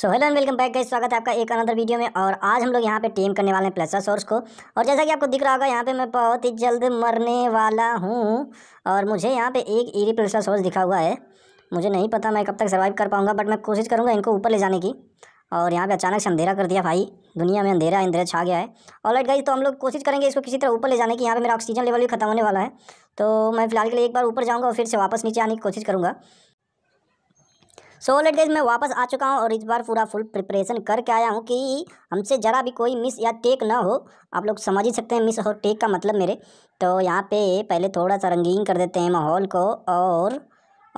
so hello and welcome back guys स्वागत है आपका एक अनदर वीडियो में और आज हम लोग यहाँ पे टीम करने वाले हैं प्लेसा सोर्स को और जैसा कि आपको दिख रहा होगा यहाँ पे मैं बहुत ही जल्द मरने वाला हूँ और मुझे यहाँ पे एक ईरी प्लेसा सोर्स दिखा हुआ है मुझे नहीं पता मैं कब तक सर्वाइव कर पाऊँगा बट मैं कोशिश करूँगा इनको ऊपर ले जाने की और यहाँ पर अचानक से अंधेरा कर दिया भाई दुनिया में अंधेरा अंधेरा छा गया है और लाइट गाइज तो हम लोग कोशिश करेंगे इसको किसी तरह ऊपर ले जाने की यहाँ पर मेरा ऑक्सीजन लेवल भी खत्म होने वाला है तो मैं फिलहाल के लिए एक बार ऊपर जाऊँगा और फिर से वापस नीचे आने की कोशिश करूँगा सो लेट गाइज मैं वापस आ चुका हूँ और इस बार पूरा फुल प्रिपरेशन करके आया हूँ कि हमसे ज़रा भी कोई मिस या टेक ना हो आप लोग समझ ही सकते हैं मिस और टेक का मतलब मेरे तो यहाँ पे पहले थोड़ा सा रंगीन कर देते हैं माहौल को और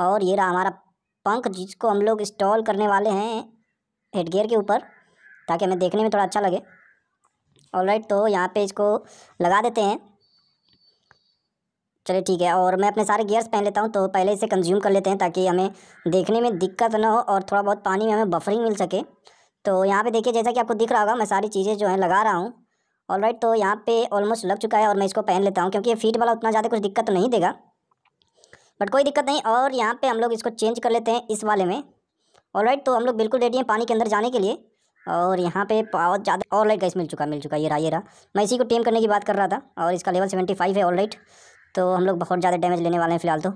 और ये रहा हमारा पंख जिसको हम लोग इंस्टॉल करने वाले हैं हेडगेयर के ऊपर ताकि हमें देखने में थोड़ा अच्छा लगे ऑल तो यहाँ पर इसको लगा देते हैं चलिए ठीक है और मैं अपने सारे गियर्स पहन लेता हूँ तो पहले इसे कंज्यूम कर लेते हैं ताकि हमें देखने में दिक्कत ना हो और थोड़ा बहुत पानी में हमें बफरिंग मिल सके तो यहाँ पे देखिए जैसा कि आपको दिख रहा होगा मैं सारी चीज़ें जो हैं लगा रहा हूँ ऑल तो यहाँ पे ऑलमोस्ट लग चुका है और मैं इसको पहन लेता हूँ क्योंकि ये फीट वाला उतना ज़्यादा कुछ दिक्कत तो नहीं देगा बट कोई दिक्कत नहीं और यहाँ पर हम लोग इसको चेंज कर लेते हैं इस वाले में ऑल राइट तो हम लोग बिल्कुल रेडी हैं पानी के अंदर जाने के लिए और यहाँ पे बहुत ज़्यादा ऑल राइट गैस मिल चुका मिल चुका ये रहा ये रहा मैं इसी को टेम करने की बात कर रहा था और इसका लेवल सेवेंटी फाइव है ऑल राइट तो हम लोग बहुत ज़्यादा डैमेज लेने वाले हैं फ़िलहाल तो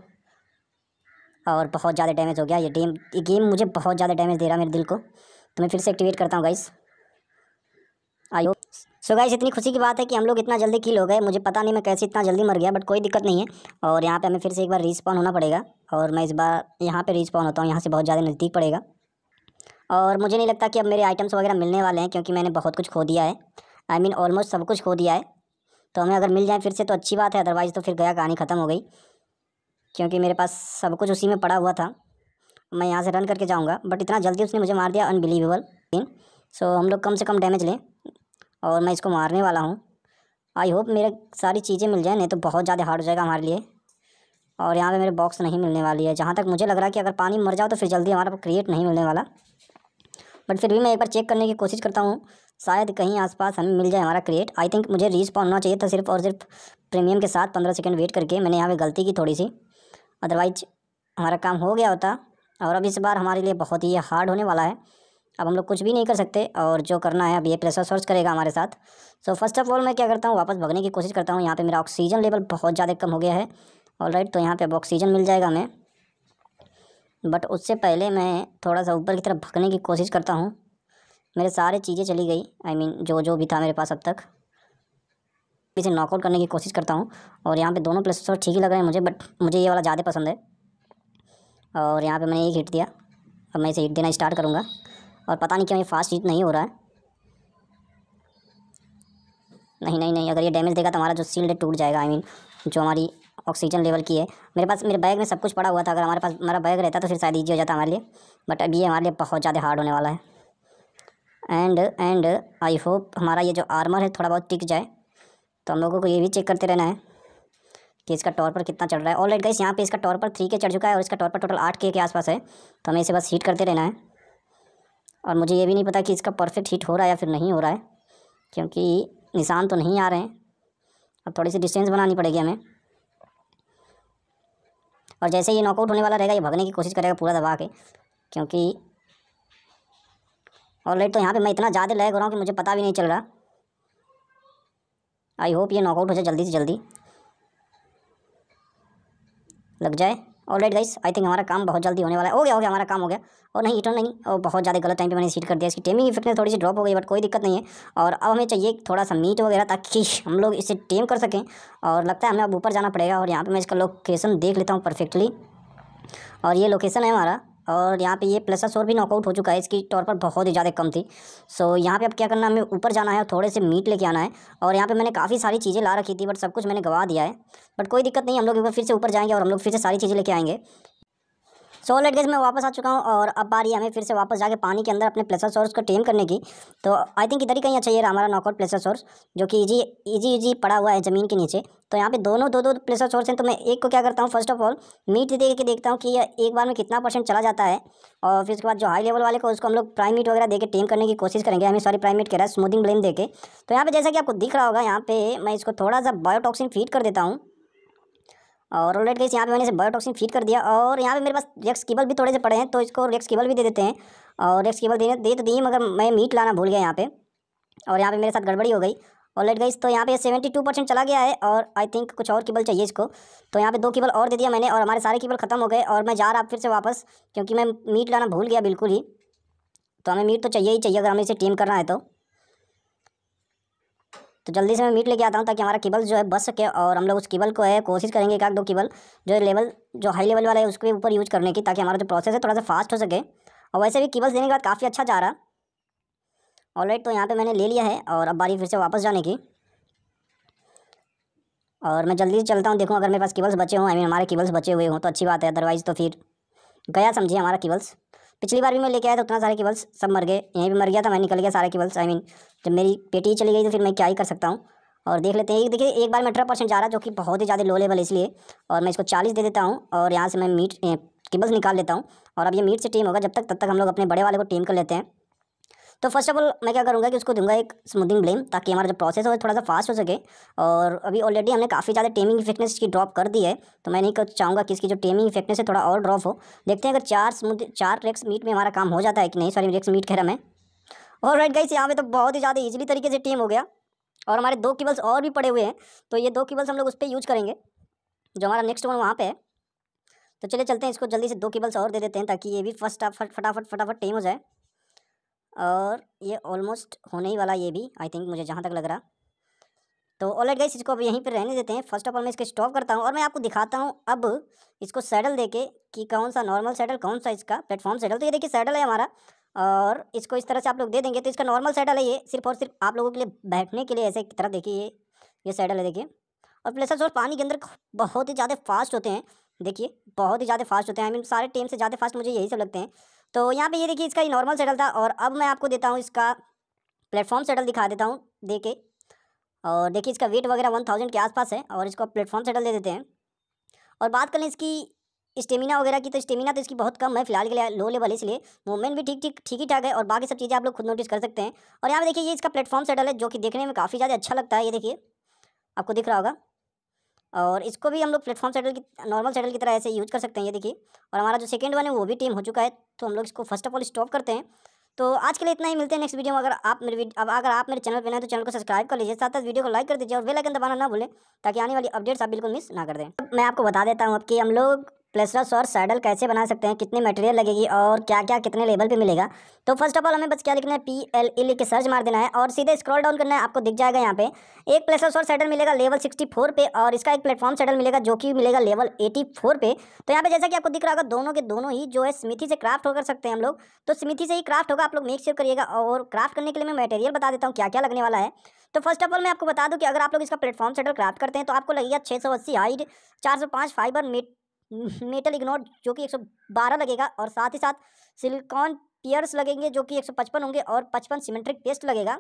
और बहुत ज़्यादा डैमेज हो गया ये डेम ये गेम मुझे बहुत ज़्यादा डैमेज दे रहा है मेरे दिल को तो मैं फिर से एक्टिवेट करता हूँ गाइस आयो सो गाइस इतनी खुशी की बात है कि हम लोग इतना जल्दी किल हो गए मुझे पता नहीं मैं कैसे इतना जल्दी मर गया बट कोई दिक्कत नहीं है और यहाँ पर हमें फिर से एक बार रिस्पॉन होना पड़ेगा और मैं इस बार यहाँ पर रिस्पॉन होता हूँ यहाँ से बहुत ज़्यादा नज़दीक पड़ेगा और मुझे नहीं लगता कि अब मेरे आइटम्स वगैरह मिलने वाले हैं क्योंकि मैंने बहुत कुछ खो दिया है आई मीन ऑलमोस्ट सब कुछ खो दिया है तो हमें अगर मिल जाए फिर से तो अच्छी बात है अदरवाइज़ तो फिर गया कहानी ख़त्म हो गई क्योंकि मेरे पास सब कुछ उसी में पड़ा हुआ था मैं यहाँ से रन करके जाऊँगा बट इतना जल्दी उसने मुझे मार दिया अनबिलीवेबल सो हम लोग कम से कम डैमेज लें और मैं इसको मारने वाला हूँ आई होप मेरे सारी चीज़ें मिल जाए नहीं तो बहुत ज़्यादा हार्ड हो जाएगा हमारे लिए और यहाँ पे मेरे बॉक्स नहीं मिलने वाली है जहाँ तक मुझे लग रहा है कि अगर पानी मर जाओ तो फिर जल्दी हमारा क्रिएट नहीं मिलने वाला बट फिर भी मैं एक बार चेक करने की कोशिश करता हूँ शायद कहीं आसपास हमें मिल जाए हमारा क्रिएट आई थिंक मुझे रीच पहुंचना चाहिए था सिर्फ और सिर्फ प्रीमियम के साथ पंद्रह सेकेंड वेट करके मैंने यहाँ पे गलती की थोड़ी सी अदरवाइज हमारा काम हो गया होता और अब इस बार हमारे लिए बहुत ही हार्ड होने वाला है अब हम लोग कुछ भी नहीं कर सकते और जो करना है अब ये प्रेशर सर्च करेगा हमारे साथ सो फर्स्ट ऑफ ऑल मैं क्या करता हूँ वापस भगने की कोशिश करता हूँ यहाँ पे मेरा ऑक्सीजन लेवल बहुत ज़्यादा कम हो गया है ऑल राइट तो यहाँ पे अब ऑक्सीजन मिल जाएगा हमें बट उससे पहले मैं थोड़ा सा ऊपर की तरफ भगने की कोशिश करता हूँ मेरे सारे चीज़ें चली गई आई I मीन mean, जो जो भी था मेरे पास अब तक इसे नॉकआउट करने की कोशिश करता हूँ और यहाँ पे दोनों प्लेस स्टोर ठीक ही लग रहे हैं मुझे बट मुझे ये वाला ज़्यादा पसंद है और यहाँ पे मैंने एक हिट दिया अब मैं इसे हिट देना स्टार्ट करूँगा और पता नहीं क्यों ये फास्ट हिट नहीं हो रहा है नहीं नहीं नहीं अगर ये डैमेज देगा तो हमारा जो सील्ड टूट जाएगा आई I मीन mean, जो हमारी ऑक्सीजन लेवल की है मेरे पास मेरे बैग में सब कुछ पड़ा हुआ था अगर हमारे पास हमारा बैग रहता तो फिर शायद ईजी हो जाता हमारे लिए बट अभी ये हमारे लिए बहुत ज़्यादा हार्ड होने वाला है एंड एंड आई होप हमारा ये जो आर्मर है थोड़ा बहुत टिक जाए तो हम लोगों को ये भी चेक करते रहना है कि इसका टॉर पर कितना चढ़ रहा है ऑलरेडी गाइस यहाँ पे इसका टॉर पर थ्री के चढ़ चुका है और इसका टॉर पर टोटल आठ के के आसपास है तो हमें इसे बस हीट करते रहना है और मुझे ये भी नहीं पता कि इसका परफेक्ट हीट हो रहा है या फिर नहीं हो रहा है क्योंकि निशान तो नहीं आ रहे हैं अब थोड़ी सी डिस्टेंस बनानी पड़ेगी हमें और जैसे ये नॉकआउट होने वाला रहेगा ये भगने की कोशिश करेगा पूरा दबा के क्योंकि और लेट तो यहाँ पे मैं इतना ज़्यादा लैग हो रहा हूँ कि मुझे पता भी नहीं चल रहा आई होप ये नॉकआउट हो जाए जल्दी से जल्दी लग जाए और लेट गाइस आई थिंक हमारा काम बहुत जल्दी होने वाला है हो गया हो गया हमारा काम हो गया और नहीं इटर नहीं और बहुत ज़्यादा गलत टाइम पे मैंने सीट कर दिया इसकी टेमिंग इफेक्टनेस थोड़ी सी ड्रॉप हो गई बट कोई दिक्कत नहीं है और अब हमें चाहिए थोड़ा सा मीट वगैरह ताकि हम लोग इसे टेम कर सकें और लगता है हमें अब ऊपर जाना पड़ेगा और यहाँ पर मैं इसका लोकेशन देख लेता हूँ परफेक्टली और ये लोकेशन है हमारा और यहाँ पे ये प्लसा और भी नॉकआउट हो चुका है इसकी तौर पर बहुत ही ज़्यादा कम थी सो यहाँ पे अब क्या करना हमें ऊपर जाना है और थोड़े से मीट लेके आना है और यहाँ पे मैंने काफ़ी सारी चीज़ें ला रखी थी बट सब कुछ मैंने गवा दिया है बट कोई दिक्कत नहीं हम लोग एक बार फिर से ऊपर जाएंगे और हम लोग फिर से सारी चीज़ें लेके आएंगे सो लेट गैस मैं वापस आ चुका हूँ और अब बारी हमें फिर से वापस जाके पानी के अंदर अपने प्लेसर सोर्स को टेम करने की तो आई थिंक इधर ही कहीं अच्छा ये हमारा नॉकआउट प्लेसर सोर्स जो कि इजी इजी इजी पड़ा हुआ है ज़मीन के नीचे तो यहाँ पे दोनों दो दो प्लेसर सोर्स हैं तो मैं एक को क्या करता हूँ फर्स्ट ऑफ ऑल मीट दे के देखता हूँ कि यह एक बार में कितना परसेंट चला जाता है और फिर उसके बाद जो हाई लेवल वाले को उसको हम लोग प्राइम मीट वगैरह देकर टेम करने की कोशिश करेंगे हमें सॉरी प्राइम मीट कह रहा है स्मूदिंग ब्लेम देकर तो यहाँ पर जैसा कि आपको दिख रहा होगा यहाँ पे मैं इसको थोड़ा सा बायोटॉक्सिन फीड कर देता हूँ और ऑलरेडी गैस यहाँ पे मैंने इसे बायोटॉक्सिन फीड कर दिया और यहाँ पे मेरे पास रेक्स केबल भी थोड़े से पड़े हैं तो इसको रेक्स केबल भी दे देते हैं और रेक्स केबल देने दे तो दी मगर मैं मीट लाना भूल गया यहाँ पे और यहाँ पे मेरे साथ गड़बड़ी हो गई और लेट गई तो यहाँ पे सेवेंटी टू परसेंट चला गया है और आई थिंक कुछ और केबल चाहिए इसको तो यहाँ पे दो केबल और दे दिया मैंने और हमारे सारे केबल ख़त्म हो गए और मैं जा रहा फिर से वापस क्योंकि मैं मीट लाना भूल गया बिल्कुल ही तो हमें मीट तो चाहिए ही चाहिए अगर हमें इसे टीम करना है तो तो जल्दी से मैं मीट लेके आता हूँ ताकि हमारा केबल जो है बच सके और हम लोग उस केबल को है कोशिश करेंगे एक आध दो केबल जो है लेवल जो हाई लेवल वाला है उसके ऊपर यूज़ करने की ताकि हमारा जो प्रोसेस है थोड़ा सा फास्ट हो सके और वैसे भी केबल्स देने के बाद काफ़ी अच्छा जा रहा ऑलराइट तो यहाँ पर मैंने ले लिया है और अब बारी फिर से वापस जाने की और मैं जल्दी से चलता हूँ देखूँ अगर मेरे पास केबल्स बचे हों आई मीन हमारे केबल्स बचे हुए हों तो अच्छी बात है अदरवाइज़ तो फिर गया समझिए हमारा केबल्स पिछली बार भी मैं लेके आया था उतना सारे केबल्स सब मर गए यहीं भी मर गया था मैं निकल गया सारे केबल्स आई मीन जब मेरी पेटी चली गई तो फिर मैं क्या ही कर सकता हूँ और देख लेते हैं देखिए एक बार में अठारह परसेंट जा रहा है जो कि बहुत ही ज़्यादा लो लेवल इसलिए और मैं इसको चालीस दे देता हूँ और यहाँ से मैं मीट केबल्स निकाल लेता हूँ और अब ये मीट से टीम होगा जब तक तब तक हम लोग अपने बड़े वाले को टीम कर लेते हैं तो फर्स्ट ऑफ ऑल मैं क्या करूँगा कि उसको दूंगा एक स्मूथिंग ब्लेम ताकि हमारा जो प्रोसेस हो थोड़ा सा फास्ट हो सके और अभी ऑलरेडी हमने काफ़ी ज़्यादा टेमिंग इफेक्टनेस की ड्रॉप कर दी है तो मैं नहीं चाहूँगा कि इसकी जो टेमिंग इफेक्टनेस है थोड़ा और ड्रॉप हो देखते हैं अगर चार स्मूथ चार रेक्स मीट में हमारा काम हो जाता है कि नहीं सॉरी रेक्स मीट कह रहा मैं और राइट गाइस यहाँ पे तो बहुत ही ज़्यादा ईजिली तरीके से टीम हो गया और हमारे दो कीबल्स और भी पड़े हुए हैं तो ये दो कीबल्स हम लोग उस पर यूज करेंगे जो हमारा नेक्स्ट वन वहाँ पे है तो चलिए चलते हैं इसको जल्दी से दो कीबल्स और दे देते हैं ताकि ये भी फर्स्ट फटाफट फटाफट टीम हो जाए और ये ऑलमोस्ट होने ही वाला ये भी आई थिंक मुझे जहाँ तक लग रहा तो ऑलरेड गाइस इसको अब यहीं पर रहने देते हैं फर्स्ट ऑफ ऑल मैं इसके स्टॉप करता हूँ और मैं आपको दिखाता हूँ अब इसको सैडल देके कि कौन सा नॉर्मल सैडल कौन सा इसका प्लेटफॉर्म सैडल तो ये देखिए सैडल है हमारा और इसको इस तरह से आप लोग दे देंगे तो इसका नॉर्मल सैडल है ये सिर्फ और सिर्फ आप लोगों के लिए बैठने के लिए ऐसे की तरह देखिए ये ये सैडल है देखिए और प्लेसर्स और पानी के अंदर बहुत ही ज़्यादा फास्ट होते हैं देखिए बहुत ही ज़्यादा फास्ट होते हैं आई मीन सारे टीम से ज़्यादा फास्ट मुझे यही सब लगते हैं तो यहाँ पे ये देखिए इसका नॉर्मल सेटल था और अब मैं आपको देता हूँ इसका प्लेटफॉर्म सेटल दिखा देता हूँ दे के और देखिए इसका वेट वगैरह वन थाउजेंड के आसपास है और इसको प्लेटफॉर्म सेटल दे देते हैं और बात करें इसकी स्टेमिना वगैरह की तो स्टेमिना तो इसकी बहुत कम है फिलहाल के लिए लो लेवल इसलिए मूवमेंट भी ठीक ठीक ठीक ही ठाक है और बाकी सब चीज़ें आप लोग खुद नोटिस कर सकते हैं और यहाँ पर देखिए ये इसका प्लेटफॉर्म सेटल है जो कि देखने में काफ़ी ज़्यादा अच्छा लगता है ये देखिए आपको दिख रहा होगा और इसको भी हम लोग प्लेटफॉर्म सेटल की नॉर्मल सेटल की तरह ऐसे यूज कर सकते हैं ये देखिए और हमारा जो सेकेंड वन है वो भी टीम हो चुका है तो हम लोग इसको फर्स्ट ऑफ ऑल स्टॉप करते हैं तो आज के लिए इतना ही मिलते हैं नेक्स्ट वीडियो में अगर आप मेरे अब अगर आप मेरे चैनल पर नए तो चैनल को सब्सक्राइब कर लीजिए साथ साथ वीडियो को लाइक कर दीजिए और बेल आइकन दबाना ना भूलें ताकि आने वाली अपडेट्स आप बिल्कुल मिस ना कर दें मैं आपको बता देता हूँ अब कि हम लोग प्लेस्टर्स और सैडल कैसे बना सकते हैं कितनी मटेरियल लगेगी और क्या क्या कितने लेवल पे मिलेगा तो फर्स्ट ऑफ ऑल हमें बस क्या लिखना है पी एल ई लिख के सर्च मार देना है और सीधे स्क्रॉल डाउन करना है आपको दिख जाएगा यहाँ पे एक प्लेस्टर्स और सैडल मिलेगा लेवल सिक्सटी फोर पे और इसका एक प्लेटफॉर्म सैडल मिलेगा जो कि मिलेगा लेवल एटी फोर पे तो यहाँ पे जैसा कि आपको दिख रहा होगा दोनों के दोनों ही जो है स्मिथी से क्राफ्ट होकर सकते हैं हम लोग तो स्मिथी से ही क्राफ्ट होगा आप लोग मेक श्योर करिएगा और क्राफ्ट करने के लिए मैं मटेरियल बता देता हूँ क्या क्या लगने वाला है तो फर्स्ट ऑफ ऑल मैं आपको बता दूँ कि अगर आप लोग इसका प्लेटफॉर्म सेटल क्राफ्ट करते हैं तो आपको लगेगा छः सौ अस्सी हाइट चार सौ पाँच फाइबर मीट मेटल इग्नोर जो कि 112 लगेगा और साथ ही साथ सिलिकॉन पियर्स लगेंगे जो कि 155 होंगे और 55 सीमेंट्रिक पेस्ट लगेगा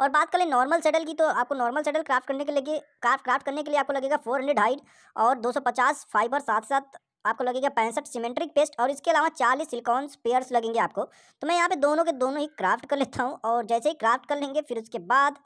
और बात करें नॉर्मल सेडल की तो आपको नॉर्मल सेडल क्राफ्ट करने के लिए क्राफ्ट क्राफ्ट करने के लिए आपको लगेगा फोर हंड्रेड हाइट और 250 फाइबर साथ साथ आपको लगेगा पैंसठ सीमेंट्रिक पेस्ट और इसके अलावा चालीस सिलिकॉन पेयर्स लगेंगे आपको तो मैं यहाँ पे दोनों के दोनों ही क्राफ्ट कर लेता हूँ और जैसे ही क्राफ्ट कर लेंगे फिर उसके बाद